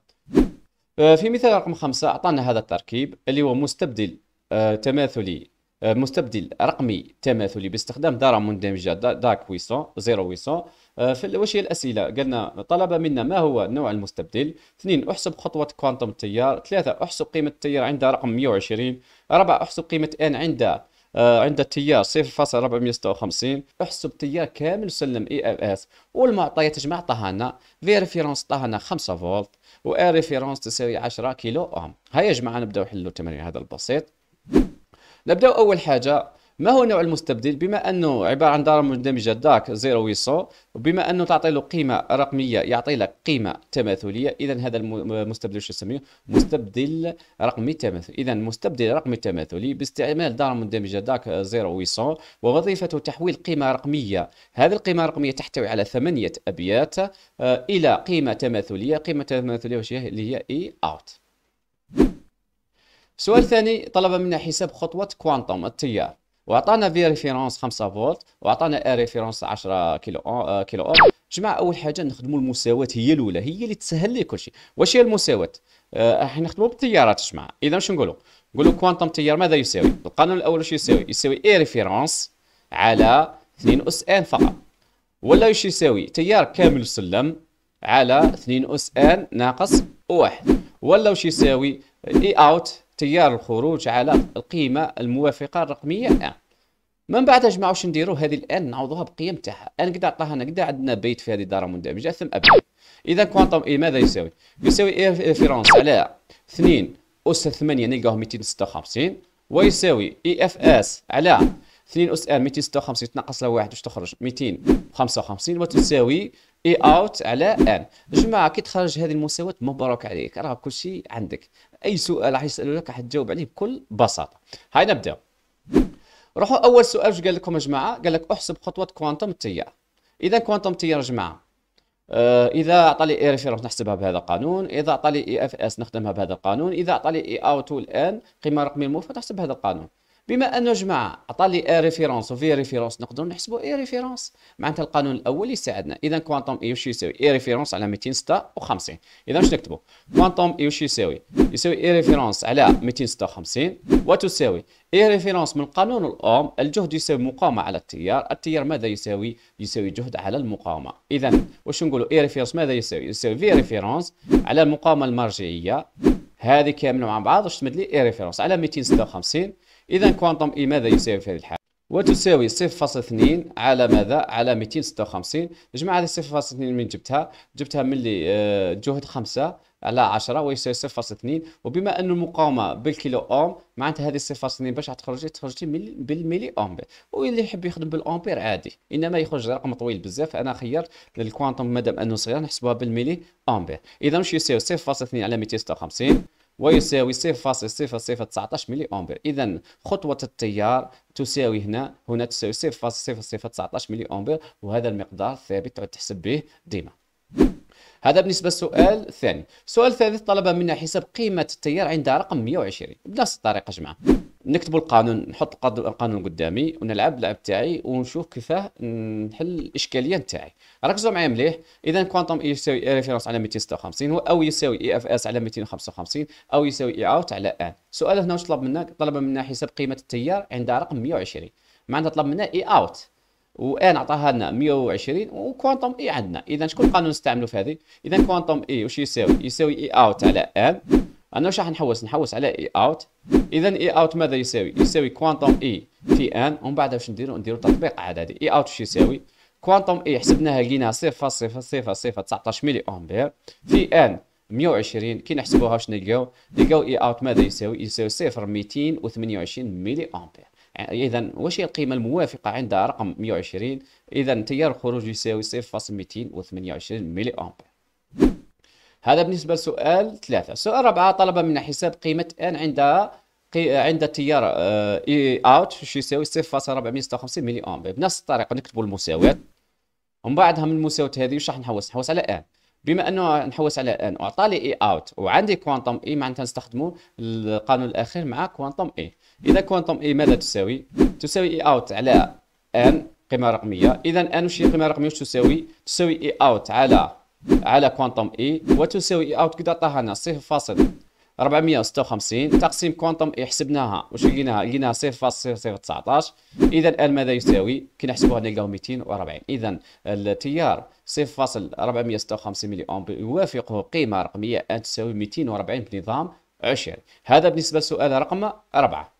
آه، في مثال رقم خمسة اعطانا هذا التركيب اللي هو مستبدل آه، تماثلي آه، مستبدل رقمي تماثلي باستخدام دارة مندمجة داك 0800 واش هي الاسئله قالنا طلب منا ما هو نوع المستبدل اثنين احسب خطوه كوانتم التيار ثلاثه احسب قيمه التيار عند رقم 120 اربعه احسب قيمه ان عند آه عند التيار 0.456 احسب تيار كامل سلم اي اف اس والمعطيات تجمع عطاها في ريفيرونس عطاها لنا 5 فولت و ريفيرونس تساوي 10 كيلو اوم هيا جماعه نبداو نحلوا التمرين هذا البسيط نبدأ أول حاجة ما هو نوع المستبدل بما انه عباره عن داره مندمجه داك 0800 وبما انه تعطي له قيمه رقميه يعطي لك قيمه تماثليه اذا هذا المستبدل شو نسميه مستبدل رقمي تماثلي اذا مستبدل رقمي تماثلي باستعمال داره مندمجه داك 0800 ووظيفته تحويل قيمه رقميه هذه القيمه الرقميه تحتوي على ثمانيه ابيات آه، الى قيمه تماثليه قيمه تماثليه وش هي اللي هي اي اوت السؤال الثاني طلب منا حساب خطوه كوانتوم التيار وعطانا في ريفيرونس 5 فولت وعطانا ار ريفيرونس 10 كيلو آه، آه، كيلو اوم جماعه اول حاجه نخدموا المساواه هي الاولى هي اللي تسهل لي كل شيء واش هي المساواه راح آه، نخدموا بالتيارات جماعه اذا واش نقولوا نقولوا كوانتم تيار ماذا يساوي القانون الاول واش يساوي يساوي اي ريفيرونس على 2 اس ان فقط ولا واش يساوي تيار كامل سلم على 2 اس ان ناقص واحد ولا واش يساوي اي اوت تيار الخروج على القيمه الموافقه الرقميه ان من بعد اجمع واش نديرو هذه الان نعوضوها بقيم تاعها ان قد عطاها قد عندنا بيت في هذه الداره مندمجه ثم ابي اذا كوانتم اي ماذا يساوي يساوي اي ريفيرونس على 2 اس 8 نلقاوه 256 ويساوي اي اف اس على 2 اس 256 تنقص له واحد واش تخرج 255 وتساوي اي اوت على ان جماعه كي تخرج هذه المساواه مبروك عليك راه كلشي عندك اي سؤال راح يسالوا لك راح تجاوب عليه بكل بساطه هاي نبدا روحوا اول سؤال واش قال لكم يا جماعه قال لك احسب خطوه كوانتم التيار اذا كوانتم التيار يا جماعه آه، اذا اعطى لي اي ريفيرنس نحسبها بهذا القانون اذا اعطى لي اي اف اس نخدمها بهذا القانون اذا اعطى لي اي اوت الان قيمه رقميه الموفقه نحسب بهذا القانون بما انه جماعه عطى لي اي ريفيرونس وفي ريفيرونس نقدروا نحسبوا اي ريفيرونس معناتها القانون الاول يساعدنا اذا كوانتوم اي وش يساوي اي ريفيرونس على 256 اذا واش نكتبوا كوانتوم اي وش يساوي يساوي اي ريفيرونس على 256 وتساوي اي ريفيرونس من قانون الاوم الجهد يساوي مقاومه على التيار التيار ماذا يساوي يساوي جهد على المقاومه اذا واش نقولوا اي ريفيرونس ماذا يساوي يساوي في ريفيرونس على المقاومه المرجعيه هذه كامله مع بعض واش تمد لي اي ريفيرونس على 256 إذا كوانتم إي e ماذا يساوي في هذه الحالة؟ وتساوي 0.2 على ماذا؟ على 256 جمع هذه 0.2 من جبتها؟ جبتها من اللي آه، جهد 5 على 10 ويساوي 0.2 وبما أن المقاومة بالكيلو أوم معناتها هذه 0.2 باش تخرجي تخرجي بالميلي أمبير واللي يحب يخدم بالأمبير عادي إنما يخرج رقم طويل بزاف أنا خيرت الكوانتم مادام أنه صغير نحسبوها بالميلي أمبير إذا واش يساوي 0.2 على 256 ويساوي تسعتاش ملي أمبير إذا خطوة التيار تساوي هنا هنا تساوي 0.0019 ملي أمبير وهذا المقدار ثابت تعود تحسب به ديما هذا بالنسبة للسؤال الثاني السؤال الثالث طلب منا حساب قيمة التيار عند رقم 120 بنفس الطريقة جماعة نكتبوا القانون نحط القانون قدامي ونلعب اللعب تاعي ونشوف كيفاه نحل الاشكاليه تاعي ركزوا معايا مليح اذا كوانتم اي يساوي اي ريفيرونس على 256 او يساوي اي اف اس على 255 او يساوي اي e اوت على ان سؤال هنا واش طلب منك طلب منا حساب قيمه التيار عند رقم 120 معناتها طلب منا اي e اوت وان عطاها لنا 120 وكوانتم اي عندنا اذا شكون القانون نستعملوا في هذه اذا كوانتم اي واش يساوي يساوي اي e اوت على ان انا واش راح نحوس نحوس على اي اوت اذا اي اوت ماذا يساوي يساوي كوانتوم اي في ان ومن بعد واش نديرو نديرو تطبيق عددي اي اوت واش يساوي كوانتوم اي e حسبناها لقيناها 0.0019 ملي امبير في ان 120 كي نحسبوها واش نلقاو نلقاو اي اوت ماذا يساوي يساوي 0.228 ملي امبير يعني اذا واش هي القيمه الموافقه عند رقم 120 اذا تيار الخروج يساوي 0.228 ملي امبير هذا بالنسبة لسؤال ثلاثة سؤال أربعة طلب منا حساب قيمة n عند عند التيار اي آه، اوت e شو يساوي 0.456 ملي امبير بنفس الطريقه نكتبوا المساواه ومن بعدها من المساواه هذه واش راح نحوس نحوس على ان بما انه نحوس على ان اعطى لي اي e اوت وعندي كوانتم اي e، معناتها نستخدموا القانون الاخير مع كوانتم اي اذا كوانتم اي ماذا تساوي تساوي اي اوت على ان قيمه رقميه اذا ان وش قيمه رقميه وش تساوي تساوي اي اوت على على كوانتم اي وتساوي اي اوت كده عطاها لنا 456 تقسيم كوانتم اي حسبناها واش لقيناها لقيناها 0.019 اذا ال ماذا يساوي كي نحسبوها نلقاو 240 اذا التيار 0.456 ملي اوم يوافقه قيمه رقميه ان تساوي 240 بنظام عشري هذا بالنسبه للسؤال رقم 4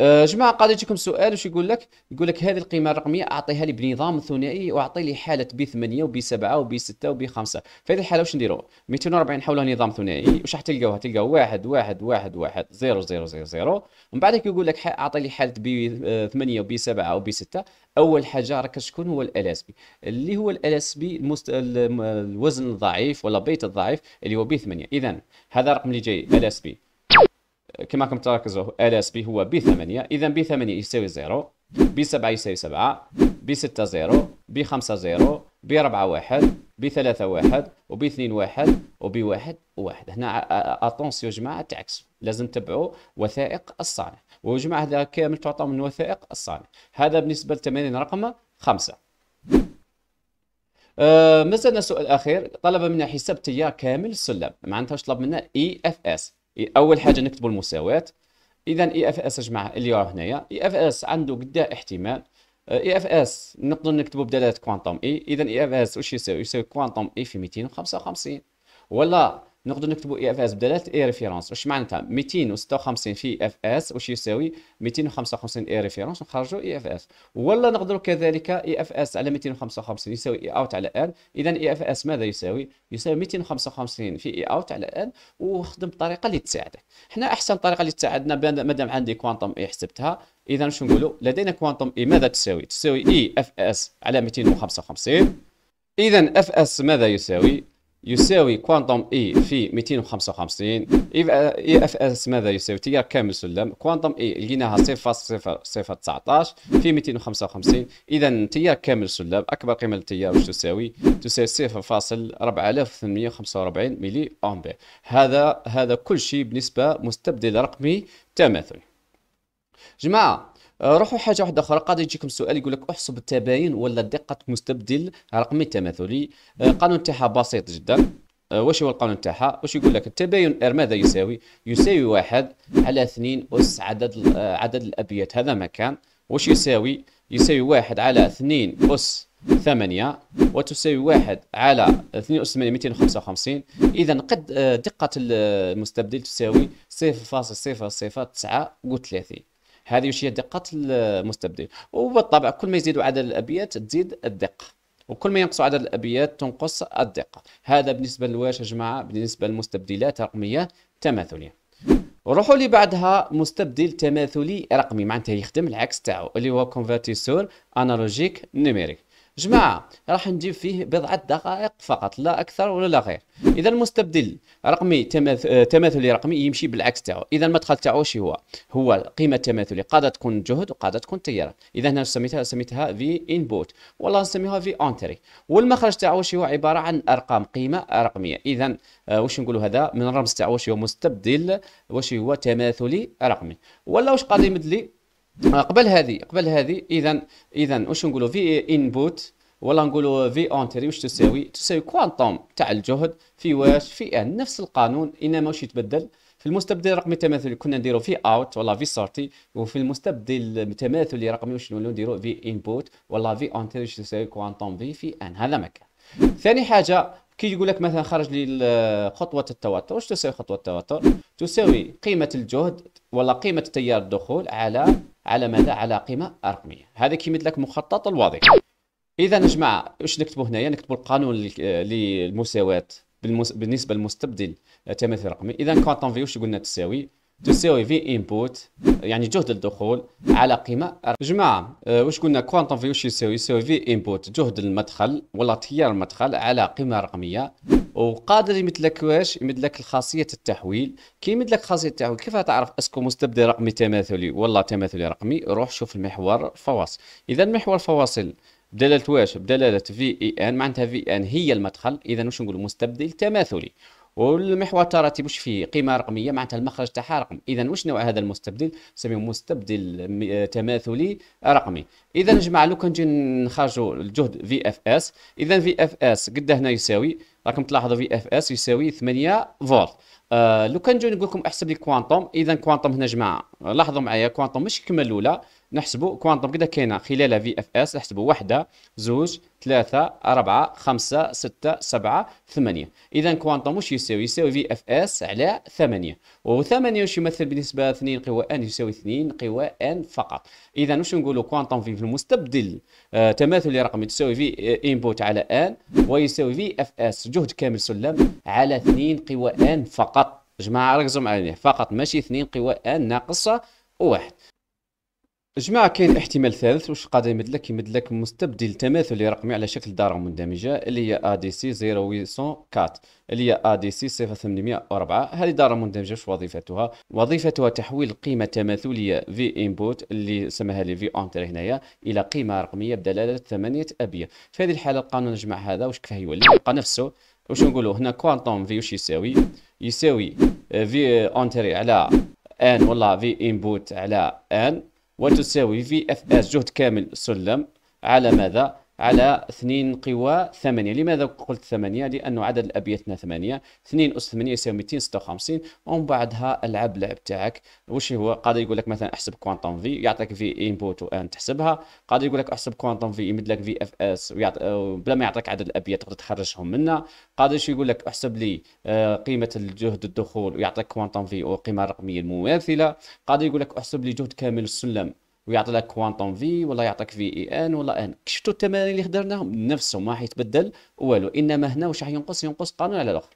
آه، جماعه قضيتكم سؤال واش يقول لك يقول لك هذه القيمه الرقميه اعطيها لي بنظام ثنائي واعطي لي حاله بي 8 وبي 7 وبي 6 وبي 5 في هذه الحاله واش نديروا 240 حولها نظام ثنائي واش راح تلقاوها تلقاو 1 1 1 1 0 0 0 0 من بعد يقول لك اعطي لي حاله بي 8 وبي 7 وبي 6 اول حاجه راك شكون هو ال اس بي اللي هو ال اس بي المست... الوزن الضعيف ولا بيت الضعيف اللي هو بي 8 اذا هذا الرقم اللي جاي ال اس بي كما راكم تركزوا ال اس بي هو ب 8 اذا ب 8 يساوي 0 ب 7 يساوي 7 ب 6 0 ب 5 0 ب 4 1 ب 3 1 وب 2 1 وب 1 1 هنا اتونسيو جماعه تعكس لازم تبعوا وثائق الصانع وجماعه هذا كامل تعطى من وثائق الصانع هذا بالنسبه للتمارين رقم 5 آه مازلنا سؤال اخير طلب منا حساب تيار كامل السلم معناتها طلب منا اي اف اس اول حاجه نكتبوا المساواه اذا اي اف اس جماعه اللي راه هنايا اي اف اس عنده قد احتمال آه، اي اف اس نقدر نكتبوا بدلاله كوانتم اي اذا اي اف اس واش يساوي يساوي كوانتم اي e في 255 ولا نقدر نكتبوا اي اف اس بدلالة اي ريفيرونس واش معناتها 256 في اف اس واش يساوي 255 اي ريفيرونس نخرجوا اي اف اس ولا نقدروا كذلك اي اف اس على 255 يساوي اي اوت على ال اذا اي اف اس ماذا يساوي يساوي 255 في اي اوت على ال وخدم بطريقه اللي تساعدك حنا احسن طريقه اللي تساعدنا مادام عندي كوانتم اي حسبتها اذا واش نقولوا لدينا كوانتم اي ماذا تساوي تساوي اي اف اس على 255 اذا اف اس ماذا يساوي يساوي كوانتم اي e في 255 اي اف اس ماذا يساوي تيار كامل سلم كوانتم اي e لقيناها 0.019 في 255 اذا تيار كامل سلم اكبر قيمه للتيار واش تساوي تساوي 0.4845 ملي امبير هذا هذا كل شيء بالنسبه مستبدل رقمي تماثل جماعه آه، روحوا حاجه واحده اخرى قد يجيكم سؤال يقول لك احسب التباين ولا دقه مستبدل رقمي تماثلي القانون آه، تاعها بسيط جدا آه، واش هو القانون تاعها واش يقول لك التباين ار ماذا يساوي يساوي واحد على اثنين اس عدد عدد الابيات هذا مكان واش يساوي يساوي واحد على اثنين اس ثمانية وتساوي واحد على اثنين أس ثمانية ميتين وخمسة وخمسين إذا قد دقة المستبدل تساوي صفر فاصل صفر صفر تسعة وثلاثين هذه واش هي دقه المستبدل وبالطبع كل ما يزيد عدد الابيات تزيد الدقه وكل ما ينقص عدد الابيات تنقص الدقه هذا بالنسبه لواش يا جماعه بالنسبه للمستبدلات الرقميه تماثليه روحوا لي بعدها مستبدل تماثلي رقمي معناتها يخدم العكس تاعو اللي هو كونفرتيسور انالوجيك نيميريك جماعه راح نجيب فيه بضعه دقائق فقط لا اكثر ولا لا غير اذا المستبدل رقمي تماثلي رقمي يمشي بالعكس تاعو اذا المدخل تاعو شي هو هو قيمه التماثليه قادة تكون جهد وقادة تكون تيار اذا هنا سميتها سميتها في انبوت والله نسميها في اونتري والمخرج تاعو شي هو عباره عن ارقام قيمه رقميه اذا آه، واش نقولوا هذا من الرمز تاعو واش هو مستبدل واش هو تماثلي رقمي ولا واش قاعد يمد لي آه، قبل هذه قبل هذه اذا اذا واش نقولوا في انبوت ولا نقولوا في اونتري واش تساوي تساوي كوانتوم تاع الجهد في واش في ان نفس القانون انما واش يتبدل في المستبدل الرقمي التماثلي كنا نديرو في اوت ولا في سورتي وفي المستبدل التماثلي الرقمي واش نولو نديرو في انبوت ولا في اونتري واش تساوي كوانتوم في في ان هذا ما كان ثاني حاجه كي يقول لك مثلا خرج لي خطوه التوتر واش تساوي خطوه التوتر تساوي قيمه الجهد ولا قيمه تيار الدخول على على مدى على قيمه رقميه هذا كيمد لك مخطط الواضح اذا نجمع جماعه واش نكتبوا هنايا نكتبوا القانون للمساواه بالنسبه للمستبدل تماثيل رقمي اذا كونتون فيو واش قلنا تساوي تساوي في انبوت يعني جهد الدخول على قيمه جماعه واش قلنا كوانتم في واش يساوي يساوي في انبوت جهد المدخل ولا تيار المدخل على قيمه رقميه وقادر يمد لك واش يمد لك خاصيه التحويل كي يمد لك خاصيه التحويل كيف تعرف اسكو مستبدل رقمي تماثلي ولا تماثلي رقمي روح شوف المحور الفواصل اذا محور الفواصل بدلاله واش بدلاله في اي ان معناتها في ان e هي المدخل اذا واش نقول مستبدل تماثلي والمحور التراتيب واش فيه قيمه رقميه معناتها المخرج تاعها رقم اذا واش نوع هذا المستبدل نسميه مستبدل تماثلي رقمي اذا جماعه لو كان نجي نخرجوا الجهد في اف اس اذا في اف اس قد هنا يساوي راكم تلاحظوا في اف اس يساوي 8 فولت آه لو كان نجي نقول لكم احسب لي كوانتوم اذا كوانتوم هنا جماعه لاحظوا معايا كوانتوم مش كما الاولى نحسبوا كوانتم كده كاينه خلال في اف اس نحسبوا واحده زوج ثلاثة أربعة خمسة ستة سبعة ثمانية إذا كوانتم واش يساوي؟ يساوي في اف اس على ثمانية وثمانية واش يمثل بالنسبة اثنين قوى ان يساوي اثنين قوى ان فقط إذا واش نقولوا كوانتم في المستبدل آه تماثلي رقمي تساوي في انبوت آه، على ان ويساوي في اف اس جهد كامل سلم على اثنين قوى ان فقط جماعة ركزوا معايا فقط ماشي اثنين قوى ان ناقصة واحد جماعة كاين احتمال ثالث واش قادر يمد لك يمد لك مستبدل تماثلي رقمي على شكل دارة مندمجة اللي هي ا دي سي 0804 اللي هي ا دي سي 0804 هذه دارة مندمجة واش وظيفتها؟ وظيفتها تحويل قيمة تماثلية في انبوت اللي سماها لي في اونتر هنايا إلى قيمة رقمية بدلالة ثمانية أبية في هذه الحالة القانون الجمع هذا واش كفاه يولي يبقى نفسه واش نقولوا هنا كوانتوم في واش يساوي؟ يساوي في اونتري على ان والله في انبوت على ان وتساوي في اف اس جهد كامل السلم على ماذا على اثنين قوى ثمانية لماذا قلت ثمانية لانه عدد هنا ثمانية 2 اس 8 يساوي 256 ومن بعدها العب اللعب تاعك وش هو قادر يقول لك مثلا احسب كوانتم في يعطيك في انبوت وان تحسبها قادر يقول لك احسب كوانتم في يمد لك في اف اس بلا ما يعطيك عدد الابيات تقدر تخرجهم منها قادر شو يقول لك احسب لي آه، قيمه الجهد الدخول ويعطيك كوانتم في والقيمه الرقميه المماثله قادر يقول لك احسب لي جهد كامل السلم ويعطي لك كوانتوم في ولا يعطيك في اي ان ولا ان شفتوا التمارين اللي خدرناهم نفسهم ما حيتبدل والو انما هنا واش راح ينقص ينقص قانون على الاخر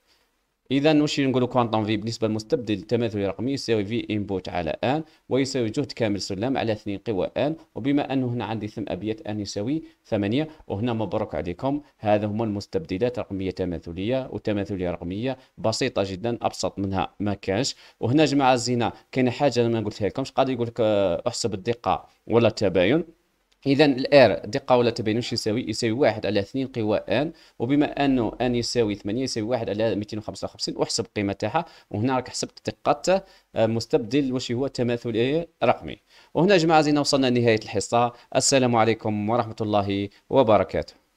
اذا واش نقولوا كوانتوم في بالنسبه للمستبدل التماثلي الرقمي يساوي في انبوت على ان ويساوي جهد كامل سلم على 2 قوى ان وبما انه هنا عندي ثم ابيات ان يساوي 8 وهنا مبروك عليكم هذا هما المستبدلات الرقميه التماثليه والتماثليه الرقميه بسيطه جدا ابسط منها ما كانش وهنا جماعه الزينه كاين حاجه انا ما قلتها لكمش قاعد يقول لك آه، احسب الدقه ولا التباين اذا الار دقه ولا تباين واش يساوي يساوي واحد على 2 قوى ان وبما انه ان يساوي 8 يساوي واحد على 255 احسب القيمه تاعها وهنا راك حسبت دقه آه، مستبدل واش هو تماثل رقمي وهنا جماعه زينا وصلنا لنهايه الحصه السلام عليكم ورحمه الله وبركاته